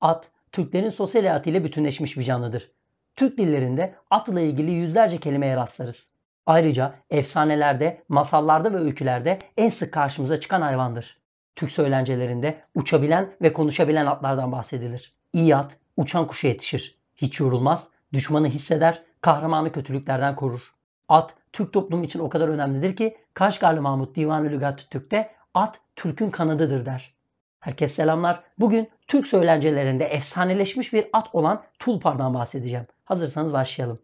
At, Türklerin sosyal hayatıyla bütünleşmiş bir canlıdır. Türk dillerinde atla ilgili yüzlerce kelimeye rastlarız. Ayrıca efsanelerde, masallarda ve öykülerde en sık karşımıza çıkan hayvandır. Türk söylencelerinde uçabilen ve konuşabilen atlardan bahsedilir. İyi at uçan kuşa yetişir. Hiç yorulmaz, düşmanı hisseder, kahramanı kötülüklerden korur. At Türk toplumu için o kadar önemlidir ki Kaşgarlı Mahmut Divanı Lügat Türk'te at Türk'ün kanadıdır der. Herkes selamlar. Bugün Türk söylencelerinde efsaneleşmiş bir at olan tulpardan bahsedeceğim. Hazırsanız başlayalım.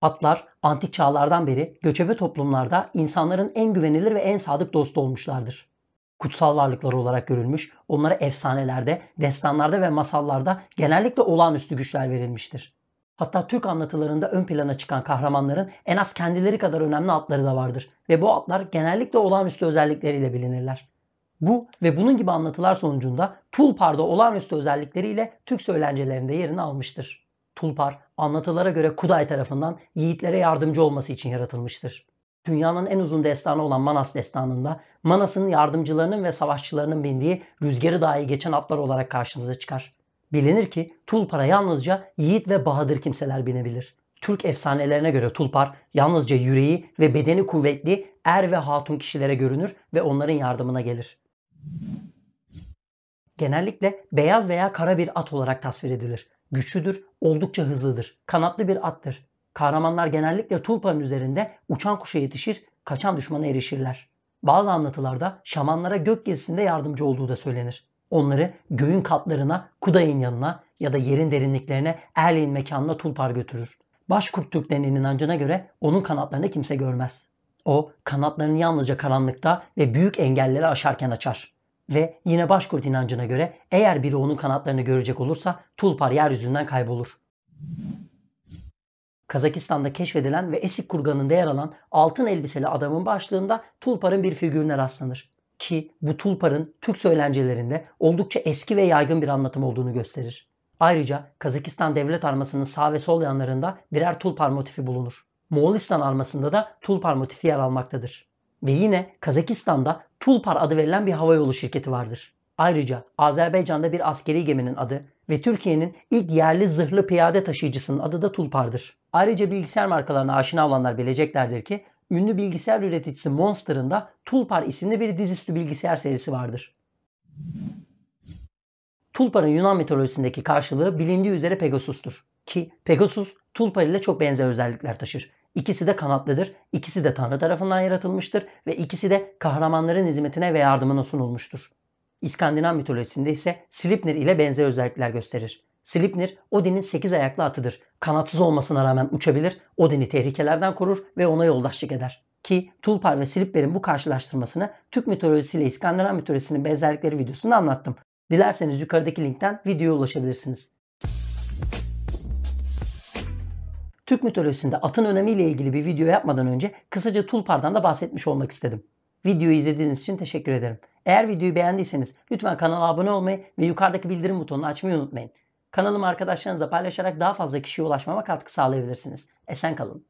Atlar antik çağlardan beri göçebe toplumlarda insanların en güvenilir ve en sadık dostu olmuşlardır. Kutsal varlıklar olarak görülmüş, onlara efsanelerde, destanlarda ve masallarda genellikle olağanüstü güçler verilmiştir. Hatta Türk anlatılarında ön plana çıkan kahramanların en az kendileri kadar önemli atları da vardır ve bu atlar genellikle olağanüstü özellikleriyle bilinirler. Bu ve bunun gibi anlatılar sonucunda Tulpar'da olağanüstü özellikleriyle Türk söylencelerinde yerini almıştır. Tulpar, anlatılara göre Kuday tarafından yiğitlere yardımcı olması için yaratılmıştır. Dünyanın en uzun destanı olan Manas destanında Manas'ın yardımcılarının ve savaşçılarının bindiği rüzgarı dahi geçen atlar olarak karşımıza çıkar. Bilinir ki tulpara yalnızca yiğit ve bahadır kimseler binebilir. Türk efsanelerine göre tulpar yalnızca yüreği ve bedeni kuvvetli er ve hatun kişilere görünür ve onların yardımına gelir. Genellikle beyaz veya kara bir at olarak tasvir edilir. Güçlüdür, oldukça hızlıdır, kanatlı bir attır. Kahramanlar genellikle tulpanın üzerinde uçan kuşa yetişir, kaçan düşmana erişirler. Bazı anlatılarda şamanlara gök gezisinde yardımcı olduğu da söylenir onları göğün katlarına, Kuday'ın yanına ya da yerin derinliklerine Erley'in mekanına tulpar götürür. Başkurt Türklerinin inancına göre onun kanatlarını kimse görmez. O kanatlarını yalnızca karanlıkta ve büyük engelleri aşarken açar. Ve yine Başkurt inancına göre eğer biri onun kanatlarını görecek olursa tulpar yeryüzünden kaybolur. Kazakistan'da keşfedilen ve Esik Kurganı'nda yer alan altın elbiseli adamın başlığında tulparın bir figürüne rastlanır ki bu tulparın Türk söylencelerinde oldukça eski ve yaygın bir anlatım olduğunu gösterir. Ayrıca Kazakistan Devlet Arması'nın sağ ve sol yanlarında birer tulpar motifi bulunur. Moğolistan armasında da tulpar motifi yer almaktadır. Ve yine Kazakistan'da Tulpar adı verilen bir havayolu şirketi vardır. Ayrıca Azerbaycan'da bir askeri geminin adı ve Türkiye'nin ilk yerli zırhlı piyade taşıyıcısının adı da Tulpar'dır. Ayrıca bilgisayar markalarına aşina olanlar bileceklerdir ki ünlü bilgisayar üreticisi Monster'ın da Tulpar isimli bir dizüstü bilgisayar serisi vardır. Tulpar'ın Yunan mitolojisindeki karşılığı bilindiği üzere Pegasus'tur. Ki Pegasus, Tulpar ile çok benzer özellikler taşır. İkisi de kanatlıdır, ikisi de Tanrı tarafından yaratılmıştır ve ikisi de kahramanların hizmetine ve yardımına sunulmuştur. İskandinav mitolojisinde ise Slipner ile benzer özellikler gösterir. Slipnir, Odin'in 8 ayaklı atıdır. Kanatsız olmasına rağmen uçabilir, Odin'i tehlikelerden korur ve ona yoldaşlık eder. Ki Tulpar ve Slipner'in bu karşılaştırmasını Türk mitolojisiyle İskandinav mitolojisinin benzerlikleri videosunda anlattım. Dilerseniz yukarıdaki linkten videoya ulaşabilirsiniz. Türk mitolojisinde atın önemiyle ilgili bir video yapmadan önce kısaca Tulpar'dan da bahsetmiş olmak istedim. Videoyu izlediğiniz için teşekkür ederim. Eğer videoyu beğendiyseniz lütfen kanala abone olmayı ve yukarıdaki bildirim butonunu açmayı unutmayın. Kanalımı arkadaşlarınızla paylaşarak daha fazla kişiye ulaşmama katkı sağlayabilirsiniz. Esen kalın.